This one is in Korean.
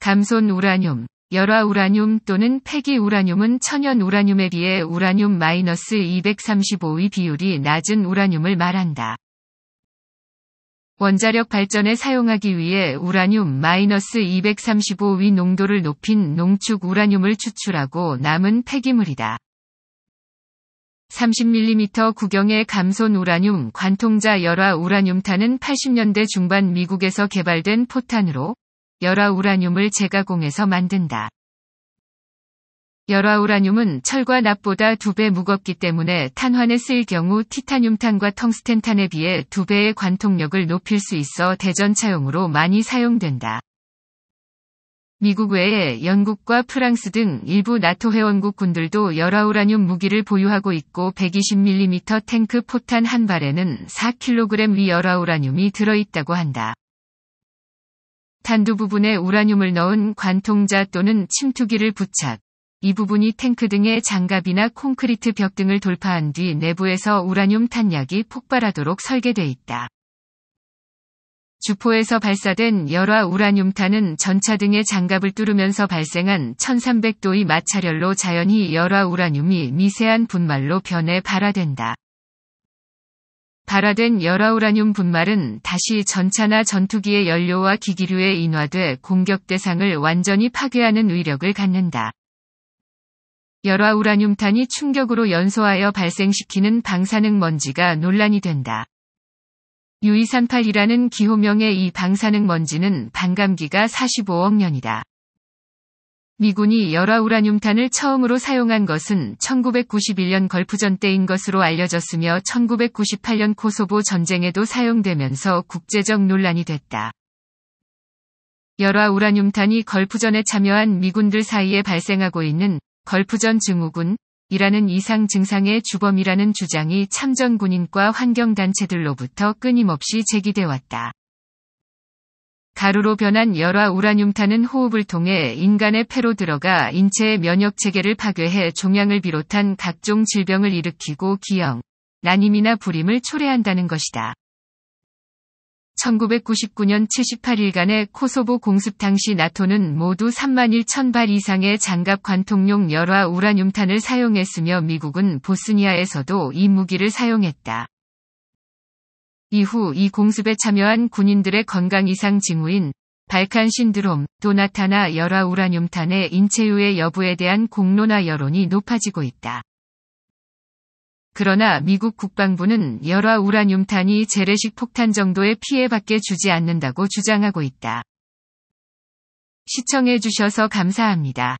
감손 우라늄, 열화 우라늄 또는 폐기 우라늄은 천연 우라늄에 비해 우라늄 마이너스 235의 비율이 낮은 우라늄을 말한다. 원자력 발전에 사용하기 위해 우라늄 마이너스 2 3 5위 농도를 높인 농축 우라늄을 추출하고 남은 폐기물이다. 30mm 구경의 감손 우라늄 관통자 열화 우라늄탄은 80년대 중반 미국에서 개발된 포탄으로 열화 우라늄을 재가공해서 만든다. 열화 우라늄은 철과 납보다 두 배 무겁기 때문에 탄환에 쓰 경우 티타늄탄과 텅스텐탄에 비해 두 배의 관통력을 높일 수 있어 대전차용으로 많이 사용된다. 미국 외에 영국과 프랑스 등 일부 나토 회원국 군들도 열화 우라늄 무기를 보유하고 있고 120mm 탱크 포탄 한 발에는 4kg 위 열화 우라늄이 들어있다고 한다. 탄두 부분에 우라늄을 넣은 관통자 또는 침투기를 부착. 이 부분이 탱크 등의 장갑이나 콘크리트 벽 등을 돌파한 뒤 내부에서 우라늄 탄약이 폭발하도록 설계돼 있다. 주포에서 발사된 열화 우라늄탄은 전차 등의 장갑을 뚫으면서 발생한 1300도의 마찰열로 자연히 열화 우라늄이 미세한 분말로 변해 발화된다. 발화된 열화우라늄 분말은 다시 전차나 전투기의 연료와 기기류에 인화돼 공격 대상을 완전히 파괴하는 위력을 갖는다. 열화우라늄탄이 충격으로 연소하여 발생시키는 방사능 먼지가 논란이 된다. U238이라는 기호명의 이 방사능 먼지는 반감기가 45억 년이다. 미군이 열화 우라늄탄을 처음으로 사용한 것은 1991년 걸프전 때인 것으로 알려졌으며 1998년 코소보 전쟁에도 사용되면서 국제적 논란이 됐다. 열화 우라늄탄이 걸프전에 참여한 미군들 사이에 발생하고 있는 걸프전 증후군이라는 이상 증상의 주범이라는 주장이 참전군인과 환경단체들로부터 끊임없이 제기돼 왔다. 가루로 변한 열화 우라늄탄은 호흡을 통해 인간의 폐로 들어가 인체의 면역 체계를 파괴해 종양을 비롯한 각종 질병을 일으키고 기형, 난임이나 불임을 초래한다는 것이다. 1999년 78일간의 코소보 공습 당시 나토는 모두 3만1천발 이상의 장갑 관통용 열화 우라늄탄을 사용했으며 미국은 보스니아에서도 이 무기를 사용했다. 이후 이 공습에 참여한 군인들의 건강 이상 징후인 발칸 신드롬, 또 나타나 열화 우라늄탄의 인체유해 여부에 대한 공론화 여론이 높아지고 있다. 그러나 미국 국방부는 열화 우라늄탄이 재래식 폭탄 정도의 피해밖에 주지 않는다고 주장하고 있다. 시청해주셔서 감사합니다.